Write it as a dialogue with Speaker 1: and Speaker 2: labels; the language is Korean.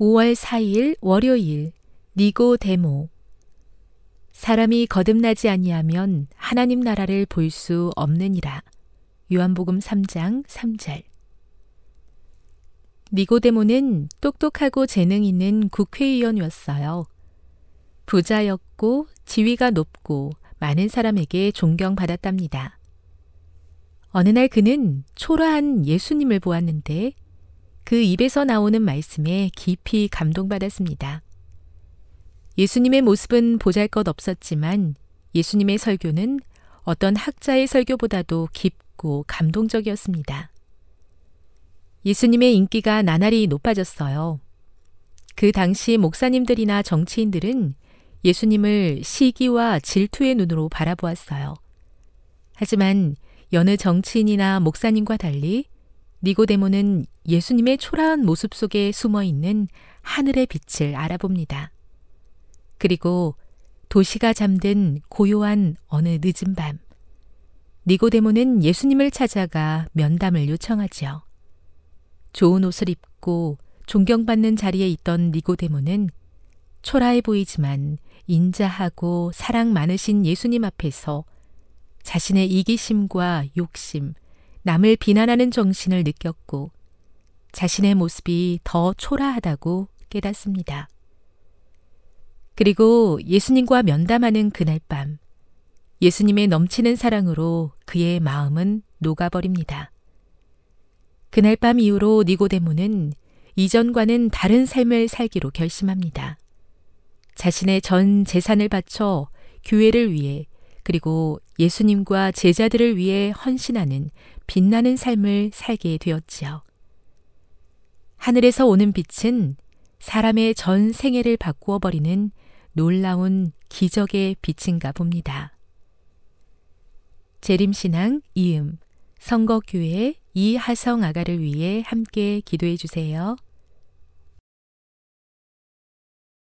Speaker 1: 5월 4일 월요일 니고데모 사람이 거듭나지 아니하면 하나님 나라를 볼 수 없느니라. 요한복음 3장 3절 니고데모는 똑똑하고 재능 있는 국회의원이었어요. 부자였고 지위가 높고 많은 사람에게 존경받았답니다. 어느 날 그는 초라한 예수님을 보았는데 그 입에서 나오는 말씀에 깊이 감동받았습니다. 예수님의 모습은 보잘 것 없었지만 예수님의 설교는 어떤 학자의 설교보다도 깊고 감동적이었습니다. 예수님의 인기가 나날이 높아졌어요. 그 당시 목사님들이나 정치인들은 예수님을 시기와 질투의 눈으로 바라보았어요. 하지만 여느 정치인이나 목사님과 달리 니고데모는 예수님의 초라한 모습 속에 숨어 있는 하늘의 빛을 알아봅니다. 그리고 도시가 잠든 고요한 어느 늦은 밤, 니고데모는 예수님을 찾아가 면담을 요청하지요. 좋은 옷을 입고 존경받는 자리에 있던 니고데모는 초라해 보이지만 인자하고 사랑 많으신 예수님 앞에서 자신의 이기심과 욕심, 남을 비난하는 정신을 느꼈고 자신의 모습이 더 초라하다고 깨닫습니다. 그리고 예수님과 면담하는 그날 밤, 예수님의 넘치는 사랑으로 그의 마음은 녹아버립니다. 그날 밤 이후로 니고데모는 이전과는 다른 삶을 살기로 결심합니다. 자신의 전 재산을 바쳐 교회를 위해 그리고 예수님과 제자들을 위해 헌신하는 빛나는 삶을 살게 되었지요. 하늘에서 오는 빛은 사람의 전 생애를 바꾸어 버리는 놀라운 기적의 빛인가 봅니다. 재림신앙 이음 선거교회 이하성 아가를 위해 함께 기도해 주세요.